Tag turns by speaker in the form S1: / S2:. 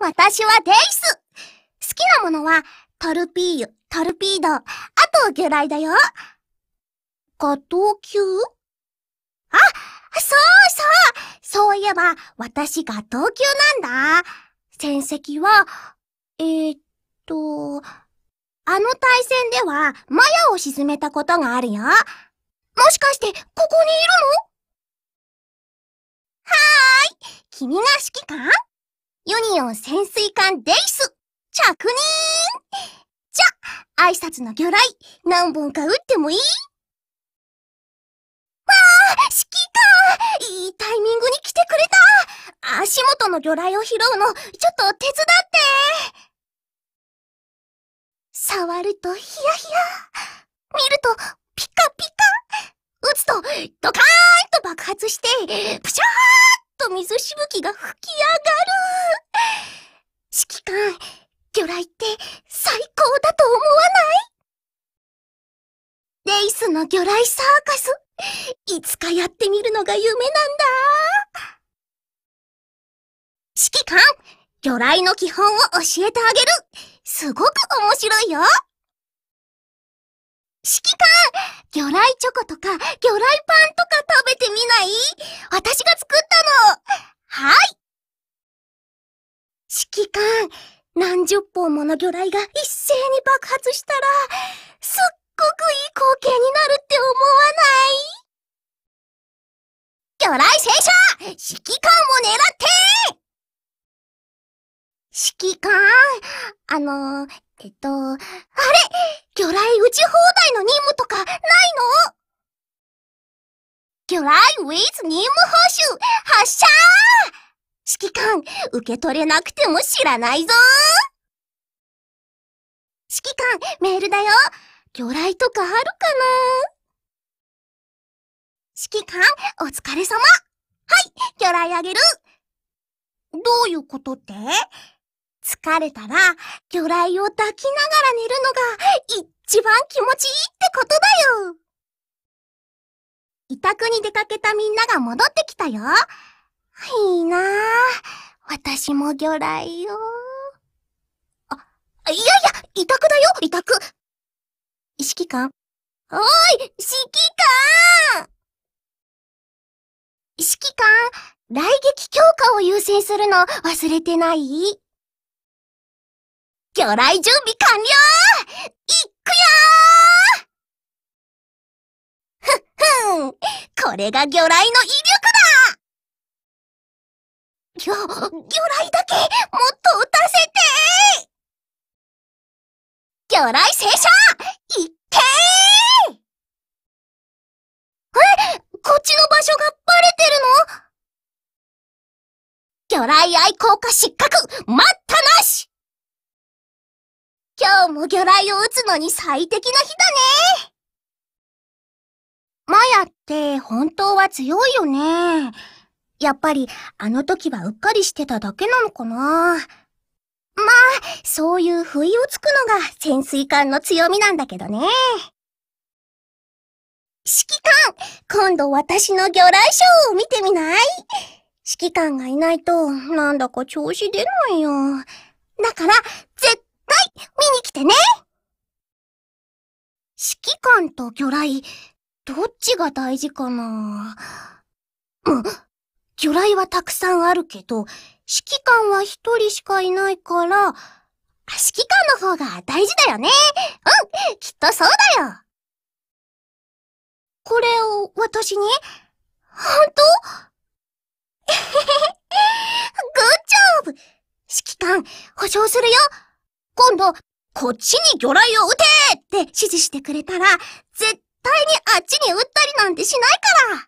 S1: 私はデイス好きなものは、トルピーユ、トルピード、あと魚雷だよ。ガトー級あ、そうそうそういえば、私ガトー級なんだ。戦績は、えー、っと、あの対戦では、マヤを沈めたことがあるよ。もしかして、ここにいるのはーい君が指揮官ユニオン潜水艦デイス着任じゃ、挨拶の魚雷、何本か撃ってもいいわあ指揮官いいタイミングに来てくれた足元の魚雷を拾うの、ちょっと手伝って触るとヒヤヒヤ。見ると、ピカピカ。撃つと、ドカーンと爆発して、プシャーッと水しぶきが吹き上がる。レイスの魚雷サーカス。いつかやってみるのが夢なんだ。指揮官、魚雷の基本を教えてあげる。すごく面白いよ。指揮官、魚雷チョコとか魚雷パンとか食べてみない私が作ったの。はい。指揮官、何十本もの魚雷が一斉に爆発したら、すっごくいい光景になるって思わない魚雷戦車指揮官を狙って指揮官、あの、えっと、あれ魚雷撃ち放題の任務とかないの魚雷ウィズ任務報酬発射指揮官、受け取れなくても知らないぞ指揮官、メールだよ魚雷とかあるかな指揮官、お疲れ様はい魚雷あげるどういうことって疲れたら、魚雷を抱きながら寝るのが一番気持ちいいってことだよ委託に出かけたみんなが戻ってきたよいいなぁ。私も魚雷を。あ、いやいや、委託だよ、委託。指揮官おーい指揮官指揮官、来撃強化を優先するの忘れてない魚雷準備完了いっくよーふっふんこれが魚雷の威力だょ、魚雷だけもっと撃たせて魚雷聖射いってーえこっちの場所がバレてるの魚雷愛好家失格待ったなし今日も魚雷を撃つのに最適な日だねマヤって本当は強いよね。やっぱりあの時はうっかりしてただけなのかな。まあ、そういう不意をつくのが潜水艦の強みなんだけどね。指揮官、今度私の魚雷ショーを見てみない指揮官がいないと、なんだか調子出ないよ。だから、絶対、見に来てね指揮官と魚雷、どっちが大事かなうん魚雷はたくさんあるけど、指揮官は一人しかいないから、指揮官の方が大事だよね。うん、きっとそうだよ。これを私に本当えへへへ。グッジョブ指揮官、保証するよ今度、こっちに魚雷を撃てって指示してくれたら、絶対にあっちに撃ったりなんてしないから